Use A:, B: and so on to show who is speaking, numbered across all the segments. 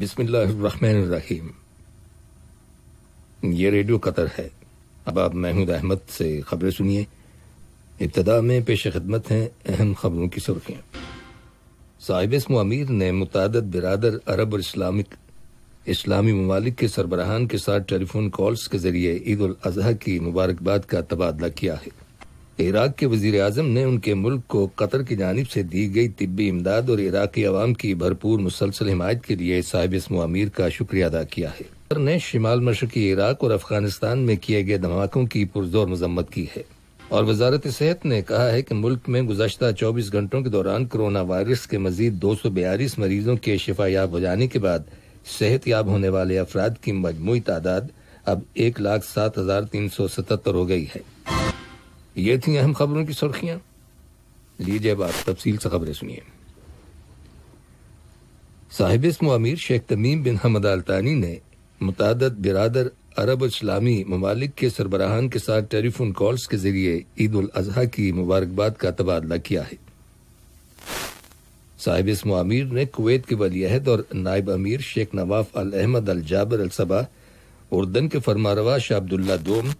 A: बिस्मिल्लाहिर्रहमानिर्रहीम ये radio Qatar है अब आप महमूद अहमद से खबरें सुनिए इब्तदा में पेश खदमत हैं अहम खबरों की सुर्खियाँ साहिब अमीर ने मुतद बिरादर अरब और इस्लामिक इस्लामी ममालिक के सरबराहान के साथ टेलीफोन कॉल्स के जरिए ईद उल अजहा की मुबारकबाद का तबादला किया है इराक के वजीर अजम ने उनके मुल्क को कतर की जानब से दी गई तिब्बी इमदाद और इराकी आवाम की भरपूर मुसलसल हिमायत के लिए साहिब इसमो अमीर का शुक्रिया अदा किया है कतर ने शिमाल मशरकी इराक और अफगानिस्तान में किए गए धमाकों की पुरजोर मजम्मत की है और वजारत सेहत ने कहा है कि मुल्क में गुजशत चौबीस घंटों के दौरान कोरोना वायरस के मजीद दो सौ बयालीस मरीजों के शिफा याब हो जाने के बाद सेहत याब होने वाले अफराद की मजमू तादाद अब एक लाख सात हजार तीन सौ सतहत्तर हो गई है ये थी अहम खबरों की सुर्खियां लीजिए बात तफसील से खबरें सुनिए साहिब इसम अमीर शेख तमीम बिन हमद अलतानी ने मुतद बिरादर अरब इस्लामी ममालिक के सरबराहान के साथ टेलीफोन कॉल्स के जरिए ईद उल अजहा की मुबारकबाद का तबादला किया है साहिब इसम अमीर ने कुवैत के वलीहद और नायब अमीर शेख नवाफ अल अहमद अल जाबर अल सबा उर्दन के फरमारवा शाह अब्दुल्ला दोम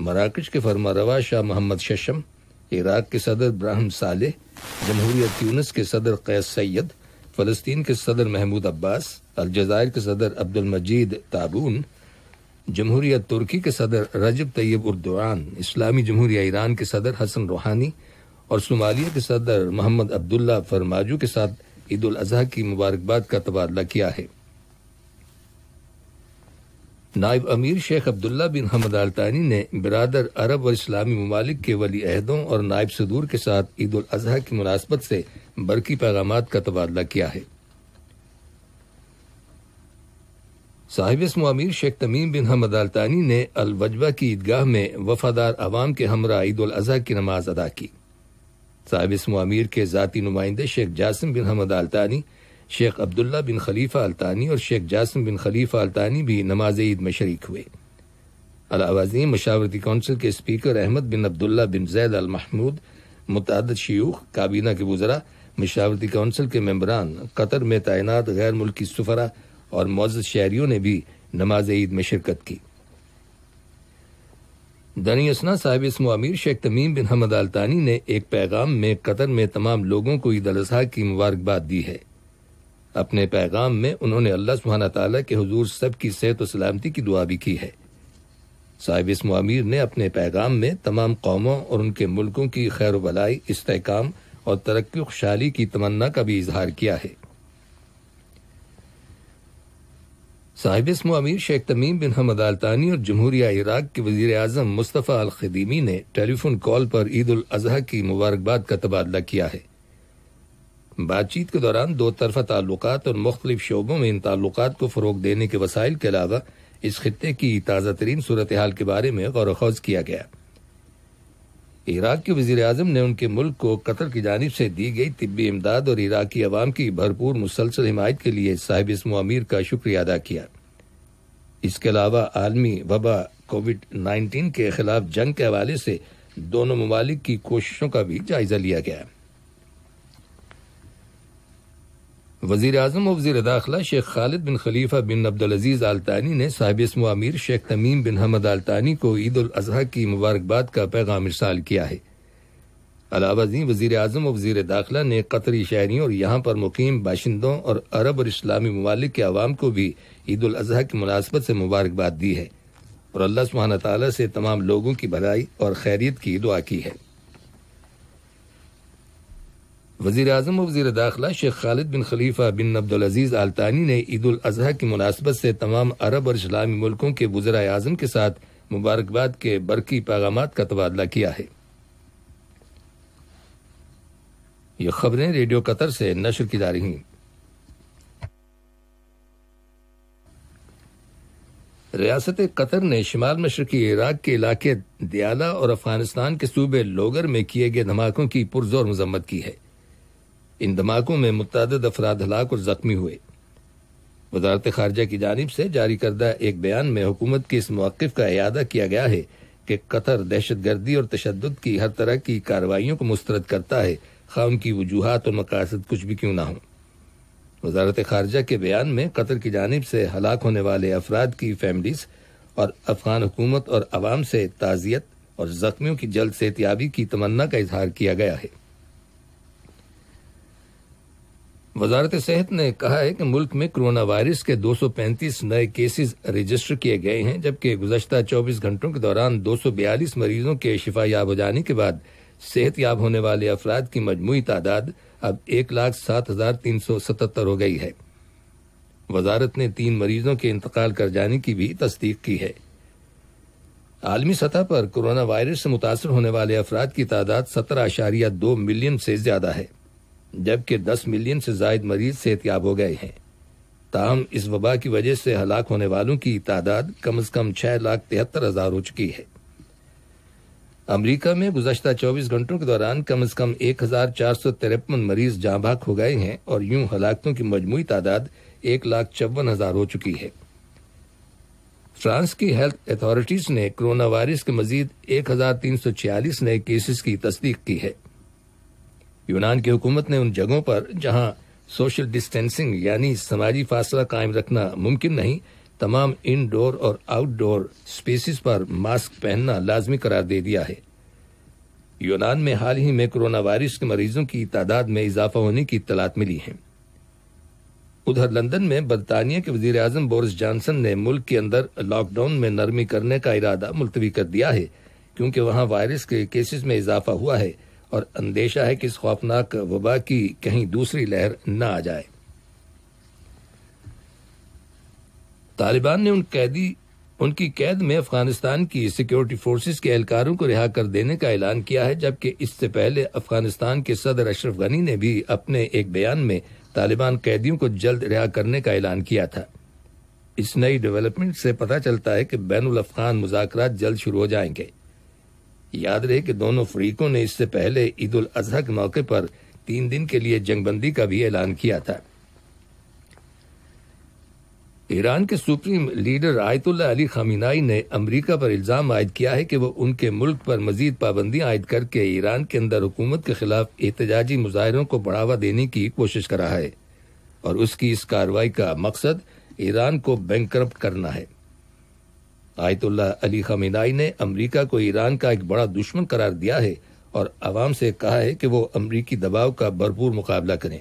A: मराकश के रवा शाह मोहम्मद शशम इराक के सदर ब्राहम साले जमहूरियत यूनस के सदर कैस सैयद फ़लस्तीन के सदर महमूद अब्बास अलजायर के सदर अब्दुल मजीद ताबून जमहूरियत तुर्की के सदर रजब तैयब उर्दुआन इस्लामी जमहूरिया ईरान के सदर हसन रूहानी और सोमालिया के सदर मोहम्मद अब्दुल्ला फरमाजू के साथ ईद अजहा की मुबारकबाद का तबादला किया है नायब अमीर शेख अब्दुल्ला बिन हमद अल्तानी ने बरदर अरब और इस्लामी ममालिक के वली अहदों और नायब सदूर के साथ ईद उल अजहा की मुनासबत से बरकी पैगाम का तबादला किया है साहिब इसम अमीर शेख तमीम बिन हमद अल्तानी ने अलवजबा की ईदगाह में वफादार अवाम के हमरा ईद उल अजहा की नमाज अदा की साहिब इसम अमीर के ज़ाती नुमाइंदे शेख जासिम बिन हमद अल्तानी शेख अब्दुल्ला बिन खलीफा अल्तानी और शेख जासम बिन खलीफा अल्तानी भी नमाज ईद में शरीक हुए अलावाजी मशावरती कौंसिल के speaker Ahmed bin Abdullah bin Zaid Al Mahmoud मुतद शयूख काबीना के बुजरा मशावरती कौंसिल के मेम्बरान कतर में तैनात गैर मुल्की सफरा और मोजद शहरियों ने भी नमाज ईद में शिरकत की असना साहिब इसम अमीर शेख तमीम बिन हमद अल्तानी ने एक पैगाम में कतर में तमाम लोगों को ईद अजी की मुबारकबाद दी है अपने पैगाम में उन्होंने अल्लाह सुबहाना तला के हजूर सबकी सेहत और सलामती की दुआ भी की है साहिब इस मामिर ने अपने पैगाम में तमाम कौमों और उनके मुल्कों की खैर वलाई इसकाम और तरक्की खुशहाली की तमन्ना का भी इजहार किया है साहिब इसम अमीर शेख तमीम बिन हमद अलतानी और जमहूरिया इराक के वजीर अजम मुस्तफ़ा अलखदीमी ने टेलीफोन कॉल पर ईद उल की मुबारकबाद का तबादला किया है बातचीत के दौरान दो तरफा ताल्लुक और मुख्तलिफ शोबों में इन ताल्लुक को फ़रोग देने के वसाइल के अलावा इस खत्े की ताज़ा तरीन सूरत हाल के बारे में गौर खोज किया गया इराक के वजीर अजम ने उनके मुल्क को कतर की जानब से दी गई तिबी इमदाद और इराकी अवाम की भरपूर मुसलसल हिमायत के लिए साहिब इसमो अमीर का शुक्रिया अदा किया इसके अलावा आलमी वबा कोविड नाइन्टीन के खिलाफ जंग के हवाले से दोनों ममालिक की कोशिशों का भी जायजा लिया गया वजीर अजम और वजी दाखिला शेख खालिद बिन खलीफा बिन अब्दुलजीज़ आलतानी ने साहब इसम अमीर शेख तमीम बिन हमद आलतानी को ईद उल अजहा की मुबारकबाद का पैगाम इरसाल किया है अलावाजी वजीर अजम और वजीर दाखिला ने कतरी शहरी और यहाँ पर मुकीम बाशिंदों और अरब और इस्लामी ममालिक के आवाम को भी ईद उल अजहा की मुनासबत से मुबारकबाद दी है और अल्लाह सुबहान तला से तमाम लोगों की भलाई और खैरियत की दुआ की है वजीर अजम और वजीर दाखिला शेख खालिद बिन खलीफा बिन अब्दुल अब्दुलजीज़ आलतानी ने ईद उल अजहा की मुनासबत से तमाम अरब और इस्लामी मुल्कों के वजरा अजम के साथ मुबारकबाद के बरकी पैगाम का तबादला किया है ये खबरें रेडियो कतर से नशर की जा रही हैं रियासत कतर ने शिमाल मशरकी इराक के इलाके दयाला और अफगानिस्तान के सूबे लोगर में किए गए धमाकों की पुरजोर मजम्मत की है इन धमाकों में मुतद अफराद हलाक और जख्मी हुए वजारत खारजा की जानब से जारी करदा एक बयान में हुकूमत के इस मौक़ का अदा किया गया है कि कतर दहशत गर्दी और तशद की हर तरह की कार्रवाइयों को मुस्तरद करता है खाम की वजूहत और मकासद कुछ भी क्यों ना हो वजारत खारजा के बयान में कतर की जानब से हलाक होने वाले अफराद की फैमिलीज और अफगान हुकूमत और आवाम से ताज़ियत और जख्मियों की जल्द सेहतियाबी की तमन्ना का इजहार किया गया है वजारत सेहत ने कहा है कि मुल्क में कोरोना वायरस के 235 नए केसेस रजिस्टर किए गए हैं जबकि गुजशत 24 घंटों के दौरान 242 मरीजों के शिफा याब हो जाने के बाद सेहत याब होने वाले अफराद की मजमू तादाद अब एक लाख सात हजार तीन सौ सतहत्तर हो गई है वजारत ने तीन मरीजों के इंतकाल कर जाने की भी तस्दीक की है आलमी सतह पर कोरोना वायरस से मुतासर होने वाले अफराद की तादाद सत्रह आशारिया दो मिलियन से ज्यादा है जबकि 10 मिलियन से जायद मरीज सेहतियाब हो गए हैं ताहम इस वबा की वजह से हलाक होने वालों की तादाद कम अज कम छह लाख तिहत्तर हजार हो चुकी है अमरीका में गुजशत 24 घंटों के दौरान कम अज कम एक हजार चार सौ तिरपन मरीज जाँबाक हो गए हैं और यूं हलाकतों की मजमू तादाद एक लाख चौवन हजार हो चुकी है फ्रांस की हेल्थ अथॉरिटीज ने कोरोना वायरस के मजीद एक हजार तीन सौ छियालीस नए केसेस की तस्दीक की है यूनान की हुकूमत ने उन जगहों पर जहां सोशल डिस्टेंसिंग यानी समाजी फासला कायम रखना मुमकिन नहीं तमाम इनडोर और आउटडोर स्पेसिस पर मास्क पहनना लाजमी करार दे दिया है यूनान में हाल ही में कोरोना वायरस के मरीजों की तादाद में इजाफा होने की इतलात मिली है उधर लंदन में बरतानिया के वजीर अजम बोरिस जॉनसन ने मुल्क के अंदर लॉकडाउन में नरमी करने का इरादा मुलतवी कर दिया है क्योंकि वहां वायरस के केसेस में इजाफा हुआ है और अंदेशा है कि इस खौफनाक वबा की कहीं दूसरी लहर न आ जाए तालिबान ने उन कैदी उनकी कैद में अफगानिस्तान की सिक्योरिटी फोर्सेस के एहलकारों को रिहा कर देने का ऐलान किया है जबकि इससे पहले अफगानिस्तान के सदर अशरफ गनी ने भी अपने एक बयान में तालिबान कैदियों को जल्द रिहा करने का ऐलान किया था इस नई डेवलपमेंट से पता चलता है कि बैन अफगान मुजाकर जल्द शुरू हो जाएंगे याद रहे कि दोनों फरीकों ने इससे पहले ईद उल अजहा के मौके पर तीन दिन के लिए जंगबंदी का भी ऐलान किया था ईरान के supreme leader Ayatollah Ali Khamenei ने अमरीका पर इल्ज़ाम आयद किया है कि वो उनके मुल्क पर मजीद पाबंदियां आयद करके ईरान के अंदर हुकूमत के खिलाफ एहतजाजी मुजाहरों को बढ़ावा देने की कोशिश कर रहा है और उसकी इस कार्रवाई का मकसद ईरान को बैंक करना है आयतुल्ला अली खमेनाई ने अमरीका को ईरान का एक बड़ा दुश्मन करार दिया है और आवाम से कहा है कि वो अमरीकी दबाव का भरपूर मुकाबला करें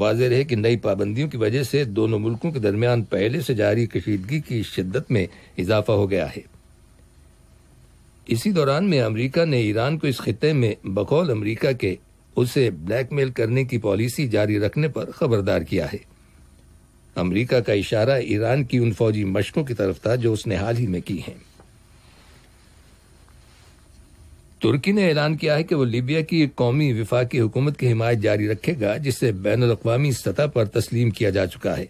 A: वाजह है कि नई पाबंदियों की वजह से दोनों मुल्कों के दरमियान पहले से जारी कशीदगी की शिद्दत में इजाफा हो गया है इसी दौरान में अमरीका ने ईरान को इस खत्े में बकौल अमरीका के उसे ब्लैकमेल करने की पॉलिसी जारी रखने पर खबरदार किया है अमेरिका का इशारा ईरान की उन फौजी मशकों की तरफ था जो उसने हाल ही में की हैं तुर्की ने ऐलान किया है कि वो लीबिया की एक कौमी विफाकी हुकूमत की हिमायत जारी रखेगा जिसे बैन अवी सतह पर तस्लीम किया जा चुका है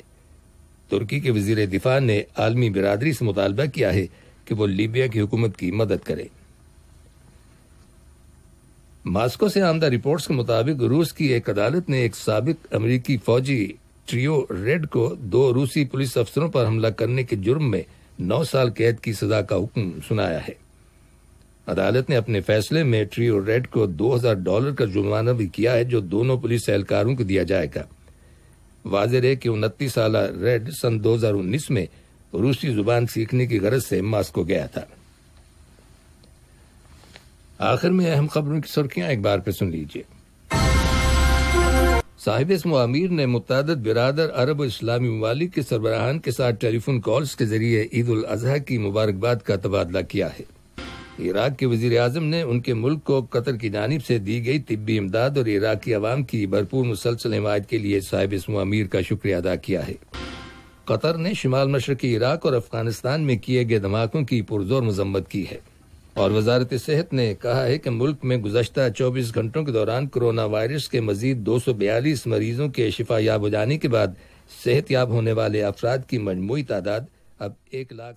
A: तुर्की के वजीर दिफा ने आलमी बिरादरी से मुतालबा किया है कि वो लीबिया की हुकूमत की मदद करे मास्को से आमदा रिपोर्ट्स के मुताबिक रूस की एक अदालत ने एक सबक अमरीकी फौजी ट्रियो रेड को दो रूसी पुलिस अफसरों पर हमला करने के जुर्म में नौ साल कैद की सजा का हुक्म सुनाया है अदालत ने अपने फैसले में ट्रियो रेड को 2000 डॉलर का जुर्माना भी किया है जो दोनों पुलिस एहलकारों को दिया जाएगा वाजिर है कि उनतीस साल रेड सन 2019 में रूसी जुबान सीखने की गरज से मास्को गया था आखिर में अहम खबरों की सुर्खियां एक बार फिर सुन लीजिए साहिब इसम अमीर ने मुतद बिरदर अरब इस्लामी ममालिक के सरबराहान के साथ टेलीफोन कॉल्स के जरिए ईद उल अजहा की मुबारकबाद का तबादला किया है इराक के वजीर अजम ने उनके मुल्क को कतर की जानब से दी गई तिब्बी इमदाद और इराक की आवाम की भरपूर मुसलसल हिमायत के लिए साहिब इसम अमीर का शुक्रिया अदा किया है कतर ने शुमाल मशरकी इराक और अफगानिस्तान में किए गए धमाकों की पुरजोर मजम्मत की है और वजारत सेहत ने कहा है कि मुल्क में गुजशत 24 घंटों के दौरान कोरोना वायरस के मजीद 242 मरीजों के शिफा याब हो जाने के बाद सेहत याब होने वाले अफराद की मजमू तादाद अब एक लाख